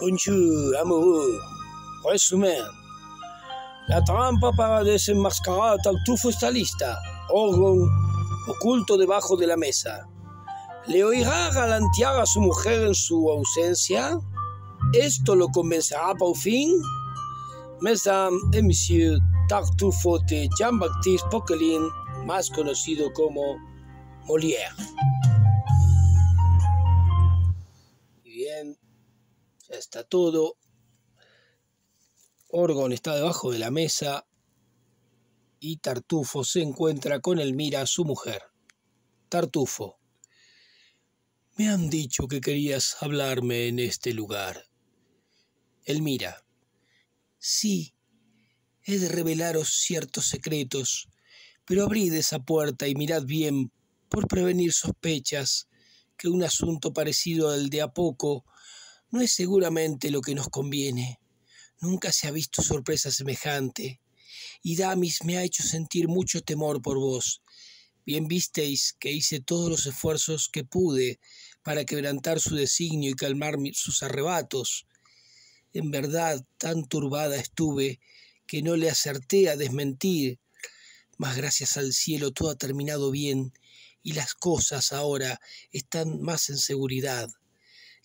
Bonjour, amoureux, res La trampa para desenmascarar está lista, Orgon, oculto debajo de la mesa. ¿Le oirá galantear a su mujer en su ausencia? ¿Esto lo convencerá por fin? Mesdames et messieurs, Tartufo de Jean-Baptiste Poquelin, más conocido como Molière. Ya está todo. Orgon está debajo de la mesa y Tartufo se encuentra con Elmira, su mujer. Tartufo, me han dicho que querías hablarme en este lugar. Elmira, sí, he de revelaros ciertos secretos, pero abrid esa puerta y mirad bien por prevenir sospechas que un asunto parecido al de a poco no es seguramente lo que nos conviene. Nunca se ha visto sorpresa semejante. Y Damis me ha hecho sentir mucho temor por vos. Bien visteis que hice todos los esfuerzos que pude para quebrantar su designio y calmar sus arrebatos. En verdad, tan turbada estuve que no le acerté a desmentir. Mas gracias al cielo todo ha terminado bien y las cosas ahora están más en seguridad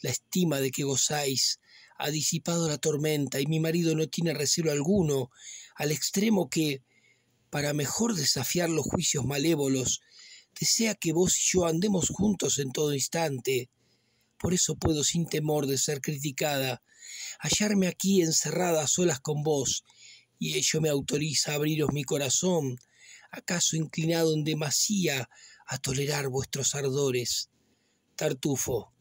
la estima de que gozáis ha disipado la tormenta y mi marido no tiene recelo alguno, al extremo que, para mejor desafiar los juicios malévolos, desea que vos y yo andemos juntos en todo instante. Por eso puedo, sin temor de ser criticada, hallarme aquí encerrada a solas con vos, y ello me autoriza a abriros mi corazón, acaso inclinado en demasía a tolerar vuestros ardores. Tartufo,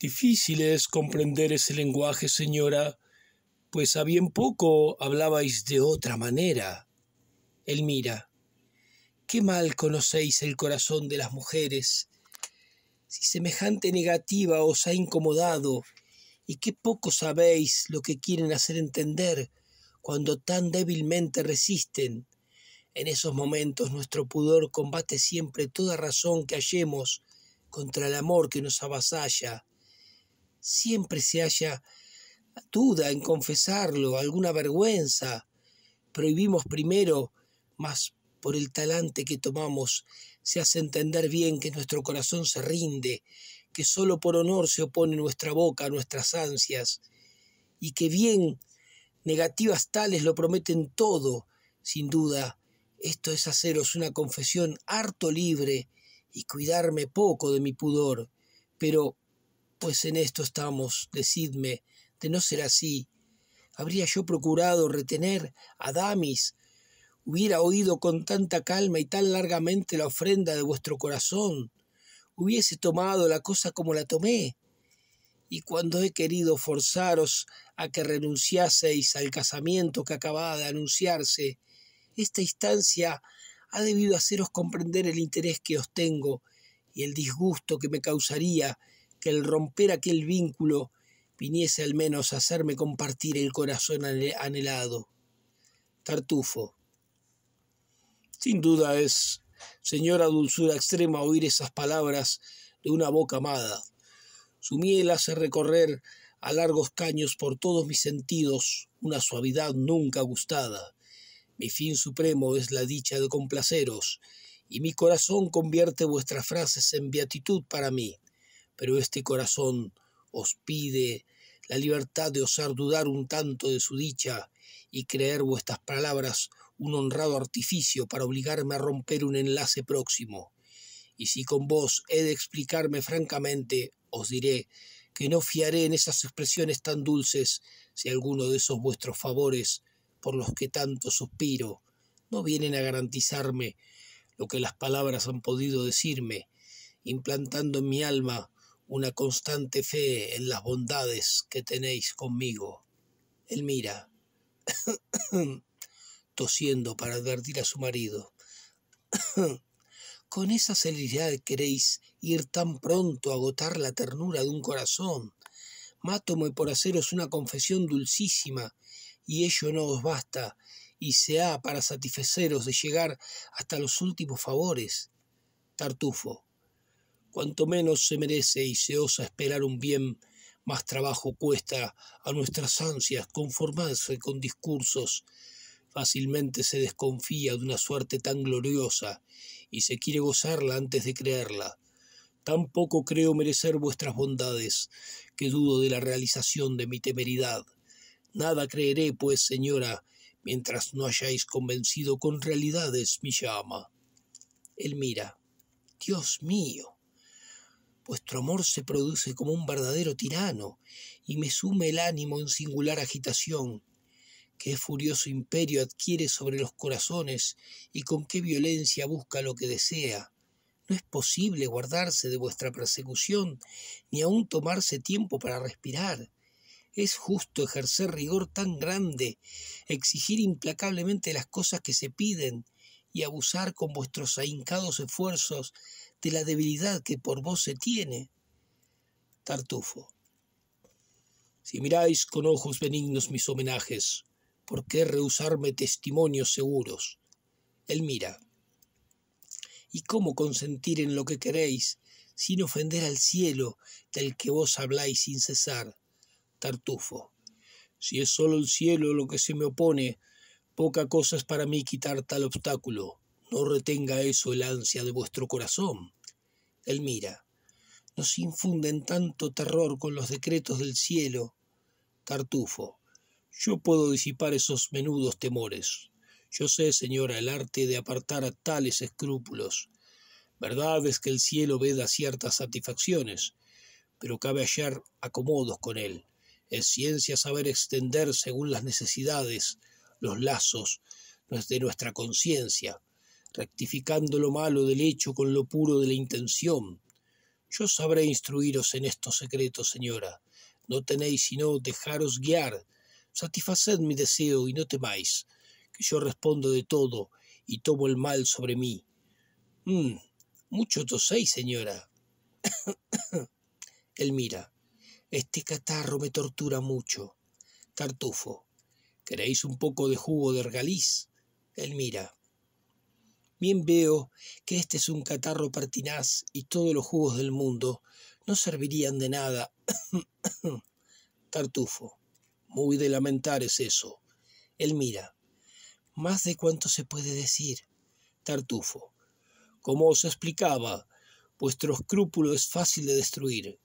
Difícil es comprender ese lenguaje, señora, pues a bien poco hablabais de otra manera. Elmira, qué mal conocéis el corazón de las mujeres. Si semejante negativa os ha incomodado, y qué poco sabéis lo que quieren hacer entender cuando tan débilmente resisten. En esos momentos nuestro pudor combate siempre toda razón que hallemos contra el amor que nos avasalla siempre se haya duda en confesarlo, alguna vergüenza. Prohibimos primero, mas por el talante que tomamos se hace entender bien que nuestro corazón se rinde, que sólo por honor se opone nuestra boca a nuestras ansias, y que bien negativas tales lo prometen todo, sin duda, esto es haceros una confesión harto libre y cuidarme poco de mi pudor, pero pues en esto estamos, decidme, de no ser así. Habría yo procurado retener a Damis, hubiera oído con tanta calma y tan largamente la ofrenda de vuestro corazón, hubiese tomado la cosa como la tomé. Y cuando he querido forzaros a que renunciaseis al casamiento que acababa de anunciarse, esta instancia ha debido haceros comprender el interés que os tengo y el disgusto que me causaría que el romper aquel vínculo viniese al menos a hacerme compartir el corazón anhelado. Tartufo. Sin duda es, señora dulzura extrema, oír esas palabras de una boca amada. Su miel hace recorrer a largos caños por todos mis sentidos una suavidad nunca gustada. Mi fin supremo es la dicha de complaceros, y mi corazón convierte vuestras frases en beatitud para mí pero este corazón os pide la libertad de osar dudar un tanto de su dicha y creer vuestras palabras un honrado artificio para obligarme a romper un enlace próximo. Y si con vos he de explicarme francamente, os diré que no fiaré en esas expresiones tan dulces si alguno de esos vuestros favores, por los que tanto suspiro, no vienen a garantizarme lo que las palabras han podido decirme, implantando en mi alma una constante fe en las bondades que tenéis conmigo. Él mira, tosiendo para advertir a su marido. Con esa celeridad queréis ir tan pronto a agotar la ternura de un corazón. Mátome por haceros una confesión dulcísima, y ello no os basta, y se ha para satisfaceros de llegar hasta los últimos favores. Tartufo, cuanto menos se merece y se osa esperar un bien, más trabajo cuesta a nuestras ansias conformarse con discursos. Fácilmente se desconfía de una suerte tan gloriosa y se quiere gozarla antes de creerla. Tampoco creo merecer vuestras bondades, que dudo de la realización de mi temeridad. Nada creeré, pues, señora, mientras no hayáis convencido con realidades mi llama. Él mira. Dios mío. Vuestro amor se produce como un verdadero tirano y me sume el ánimo en singular agitación. ¿Qué furioso imperio adquiere sobre los corazones y con qué violencia busca lo que desea? No es posible guardarse de vuestra persecución, ni aun tomarse tiempo para respirar. Es justo ejercer rigor tan grande, exigir implacablemente las cosas que se piden, y abusar con vuestros ahincados esfuerzos de la debilidad que por vos se tiene. Tartufo. Si miráis con ojos benignos mis homenajes, ¿por qué rehusarme testimonios seguros? Él mira. ¿Y cómo consentir en lo que queréis, sin ofender al cielo del que vos habláis sin cesar? Tartufo. Si es solo el cielo lo que se me opone, Poca cosa es para mí quitar tal obstáculo. No retenga eso el ansia de vuestro corazón. Elmira, nos infunden tanto terror con los decretos del cielo. Tartufo, yo puedo disipar esos menudos temores. Yo sé, señora, el arte de apartar a tales escrúpulos. Verdad es que el cielo veda ciertas satisfacciones, pero cabe hallar acomodos con él. Es ciencia saber extender según las necesidades, los lazos de nuestra conciencia, rectificando lo malo del hecho con lo puro de la intención. Yo sabré instruiros en estos secretos, señora. No tenéis sino dejaros guiar. Satisfaced mi deseo y no temáis, que yo respondo de todo y tomo el mal sobre mí. Mm, mucho toséis, señora. Él mira. Este catarro me tortura mucho. Tartufo. ¿Queréis un poco de jugo de regaliz? Él mira. Bien veo que este es un catarro pertinaz y todos los jugos del mundo no servirían de nada. Tartufo. Muy de lamentar es eso. Él mira. Más de cuánto se puede decir. Tartufo. Como os explicaba, vuestro escrúpulo es fácil de destruir.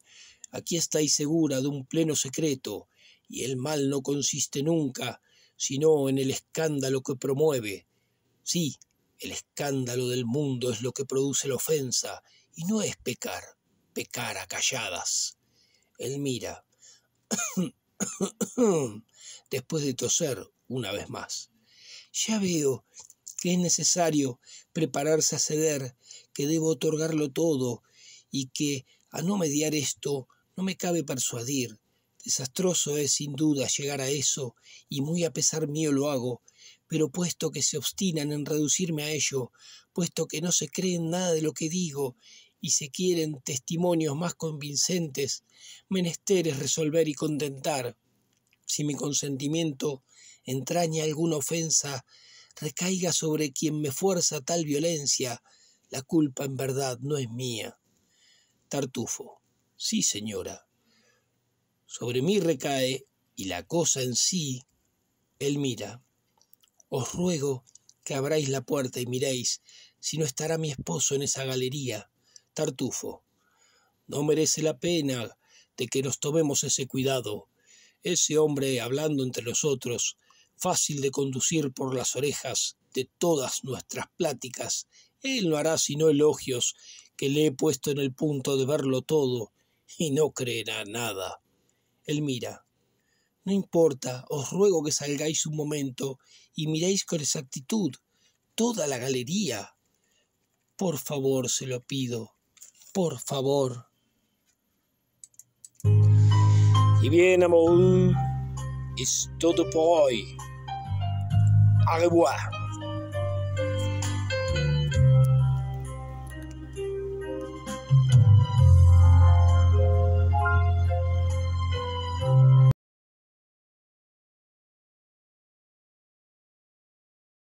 Aquí estáis segura de un pleno secreto, y el mal no consiste nunca sino en el escándalo que promueve. Sí, el escándalo del mundo es lo que produce la ofensa, y no es pecar, pecar a calladas. Él mira, después de toser una vez más. Ya veo que es necesario prepararse a ceder, que debo otorgarlo todo, y que, a no mediar esto, no me cabe persuadir, Desastroso es, sin duda, llegar a eso, y muy a pesar mío lo hago, pero puesto que se obstinan en reducirme a ello, puesto que no se creen nada de lo que digo, y se quieren testimonios más convincentes, menester es resolver y contentar. Si mi consentimiento entraña alguna ofensa, recaiga sobre quien me fuerza tal violencia, la culpa en verdad no es mía. Tartufo. Sí, señora, sobre mí recae y la cosa en sí, él mira. Os ruego que abráis la puerta y miréis, si no estará mi esposo en esa galería. Tartufo, no merece la pena de que nos tomemos ese cuidado. Ese hombre, hablando entre nosotros, fácil de conducir por las orejas de todas nuestras pláticas, él no hará sino elogios que le he puesto en el punto de verlo todo y no creerá nada mira. No importa, os ruego que salgáis un momento y miréis con exactitud toda la galería. Por favor, se lo pido. Por favor. Y bien, amor, es todo por hoy. Au revoir.